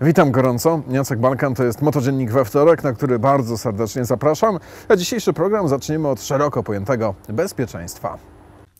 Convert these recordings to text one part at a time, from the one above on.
Witam gorąco. Jacek Balkan to jest Motodziennik we wtorek, na który bardzo serdecznie zapraszam. A dzisiejszy program zaczniemy od szeroko pojętego bezpieczeństwa.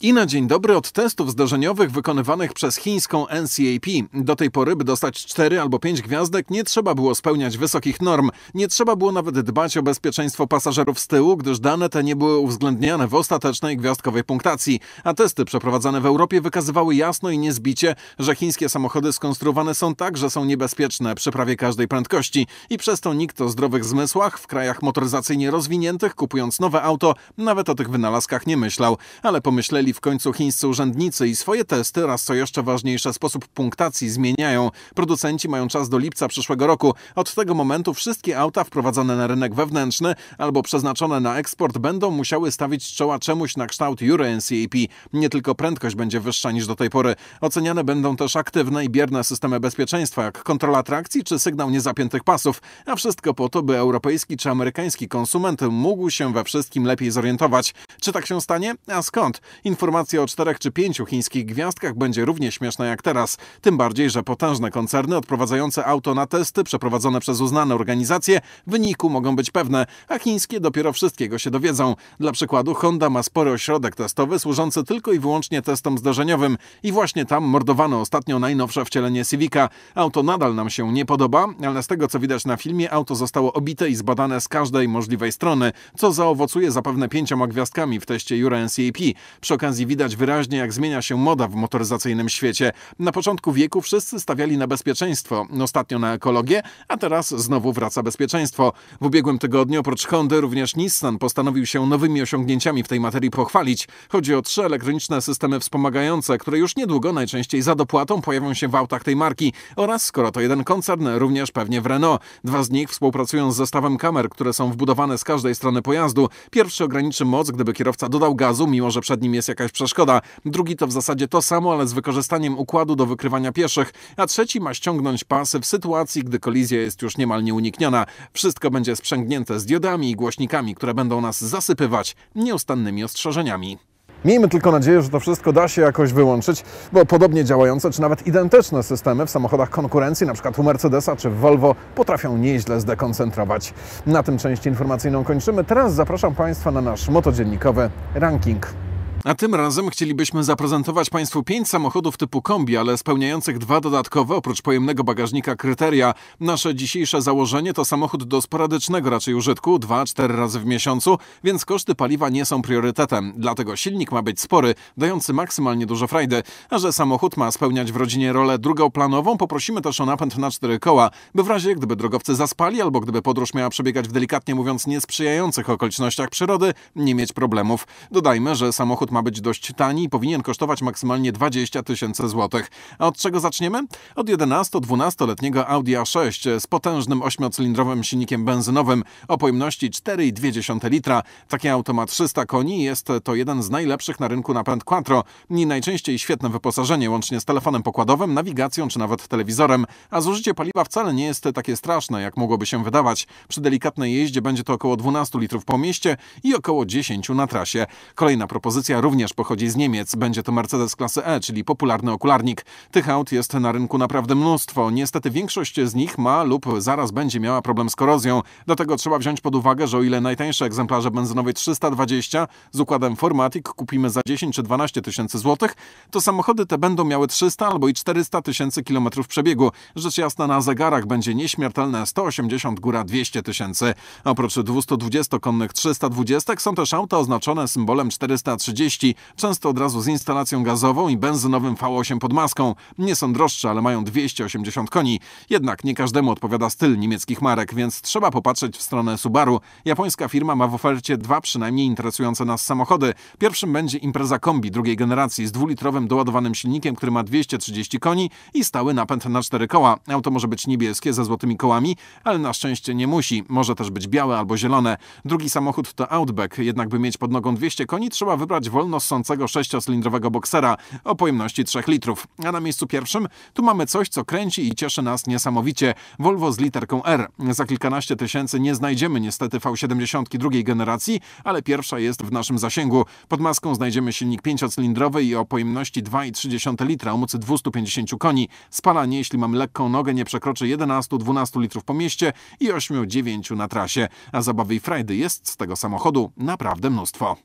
I na dzień dobry od testów zdarzeniowych wykonywanych przez chińską NCAP. Do tej pory, by dostać 4 albo 5 gwiazdek, nie trzeba było spełniać wysokich norm. Nie trzeba było nawet dbać o bezpieczeństwo pasażerów z tyłu, gdyż dane te nie były uwzględniane w ostatecznej gwiazdkowej punktacji. A testy przeprowadzane w Europie wykazywały jasno i niezbicie, że chińskie samochody skonstruowane są tak, że są niebezpieczne przy prawie każdej prędkości. I przez to nikt o zdrowych zmysłach w krajach motoryzacyjnie rozwiniętych, kupując nowe auto, nawet o tych wynalazkach nie myślał. Ale pomyśleli w końcu chińscy urzędnicy i swoje testy oraz co jeszcze ważniejsze sposób punktacji zmieniają. Producenci mają czas do lipca przyszłego roku. Od tego momentu wszystkie auta wprowadzane na rynek wewnętrzny albo przeznaczone na eksport będą musiały stawić czoła czemuś na kształt Euro NCAP. Nie tylko prędkość będzie wyższa niż do tej pory. Oceniane będą też aktywne i bierne systemy bezpieczeństwa, jak kontrola trakcji czy sygnał niezapiętych pasów, a wszystko po to, by europejski czy amerykański konsument mógł się we wszystkim lepiej zorientować. Czy tak się stanie? A skąd? Informacja o czterech czy pięciu chińskich gwiazdkach będzie równie śmieszna jak teraz. Tym bardziej, że potężne koncerny odprowadzające auto na testy przeprowadzone przez uznane organizacje w wyniku mogą być pewne, a chińskie dopiero wszystkiego się dowiedzą. Dla przykładu Honda ma spory ośrodek testowy służący tylko i wyłącznie testom zdarzeniowym i właśnie tam mordowano ostatnio najnowsze wcielenie Civica. Auto nadal nam się nie podoba, ale z tego co widać na filmie auto zostało obite i zbadane z każdej możliwej strony, co zaowocuje zapewne pięcioma gwiazdkami w teście Jura NCAP. Przy okazji widać wyraźnie, jak zmienia się moda w motoryzacyjnym świecie. Na początku wieku wszyscy stawiali na bezpieczeństwo, ostatnio na ekologię, a teraz znowu wraca bezpieczeństwo. W ubiegłym tygodniu oprócz Hondy również Nissan postanowił się nowymi osiągnięciami w tej materii pochwalić. Chodzi o trzy elektroniczne systemy wspomagające, które już niedługo najczęściej za dopłatą pojawią się w autach tej marki oraz, skoro to jeden koncern, również pewnie w Renault. Dwa z nich współpracują z zestawem kamer, które są wbudowane z każdej strony pojazdu. Pierwszy ograniczy moc, gdyby kierowca dodał gazu, mimo że przed nim jest jak jakaś przeszkoda. Drugi to w zasadzie to samo, ale z wykorzystaniem układu do wykrywania pieszych, a trzeci ma ściągnąć pasy w sytuacji, gdy kolizja jest już niemal nieunikniona. Wszystko będzie sprzęgnięte z diodami i głośnikami, które będą nas zasypywać nieustannymi ostrzeżeniami. Miejmy tylko nadzieję, że to wszystko da się jakoś wyłączyć, bo podobnie działające czy nawet identyczne systemy w samochodach konkurencji, np. u Mercedesa czy Volvo, potrafią nieźle zdekoncentrować. Na tym części informacyjną kończymy. Teraz zapraszam Państwa na nasz motodziennikowy ranking. A tym razem chcielibyśmy zaprezentować Państwu pięć samochodów typu kombi, ale spełniających dwa dodatkowe, oprócz pojemnego bagażnika, kryteria. Nasze dzisiejsze założenie to samochód do sporadycznego raczej użytku, 2-4 razy w miesiącu, więc koszty paliwa nie są priorytetem. Dlatego silnik ma być spory, dający maksymalnie dużo frajdy. A że samochód ma spełniać w rodzinie rolę drugoplanową, poprosimy też o napęd na cztery koła, by w razie gdyby drogowcy zaspali albo gdyby podróż miała przebiegać w delikatnie mówiąc niesprzyjających okolicznościach przyrody, nie mieć problemów. Dodajmy, że samochód ma być dość tani i powinien kosztować maksymalnie 20 tysięcy złotych. A od czego zaczniemy? Od 11-12-letniego Audi A6 z potężnym ośmiocylindrowym silnikiem benzynowym o pojemności 4,2 litra. Takie auto ma 300 koni i jest to jeden z najlepszych na rynku napęd quattro. I najczęściej świetne wyposażenie, łącznie z telefonem pokładowym, nawigacją czy nawet telewizorem. A zużycie paliwa wcale nie jest takie straszne, jak mogłoby się wydawać. Przy delikatnej jeździe będzie to około 12 litrów po mieście i około 10 na trasie. Kolejna propozycja również pochodzi z Niemiec. Będzie to Mercedes klasy E, czyli popularny okularnik. Tych aut jest na rynku naprawdę mnóstwo. Niestety większość z nich ma lub zaraz będzie miała problem z korozją. Dlatego trzeba wziąć pod uwagę, że o ile najtańsze egzemplarze benzynowe 320 z układem Formatic kupimy za 10 czy 12 tysięcy złotych, to samochody te będą miały 300 albo i 400 tysięcy kilometrów przebiegu. Rzecz jasna na zegarach będzie nieśmiertelne 180 góra 200 tysięcy. Oprócz 220-konnych 320 są też auta oznaczone symbolem 430 części, często od razu z instalacją gazową i benzynowym V8 pod maską. Nie są droższe, ale mają 280 koni. Jednak nie każdemu odpowiada styl niemieckich marek, więc trzeba popatrzeć w stronę Subaru. Japońska firma ma w ofercie dwa przynajmniej interesujące nas samochody. Pierwszym będzie impreza kombi drugiej generacji z dwulitrowym doładowanym silnikiem, który ma 230 koni i stały napęd na cztery koła. Auto może być niebieskie ze złotymi kołami, ale na szczęście nie musi. Może też być białe albo zielone. Drugi samochód to Outback, jednak by mieć pod nogą 200 koni trzeba wybrać wolny wolno sześciocylindrowego boksera o pojemności 3 litrów. A na miejscu pierwszym tu mamy coś, co kręci i cieszy nas niesamowicie. Volvo z literką R. Za kilkanaście tysięcy nie znajdziemy niestety V70 drugiej generacji, ale pierwsza jest w naszym zasięgu. Pod maską znajdziemy silnik pięciocylindrowy i o pojemności 2,3 litra o mocy 250 koni. Spalanie, jeśli mam lekką nogę, nie przekroczy 11-12 litrów po mieście i 8-9 na trasie. A zabawy i frajdy jest z tego samochodu naprawdę mnóstwo.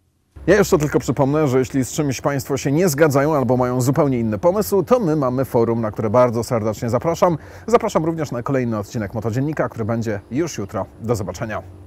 Ja jeszcze tylko przypomnę, że jeśli z czymś Państwo się nie zgadzają albo mają zupełnie inny pomysł, to my mamy forum, na które bardzo serdecznie zapraszam. Zapraszam również na kolejny odcinek Motodziennika, który będzie już jutro. Do zobaczenia.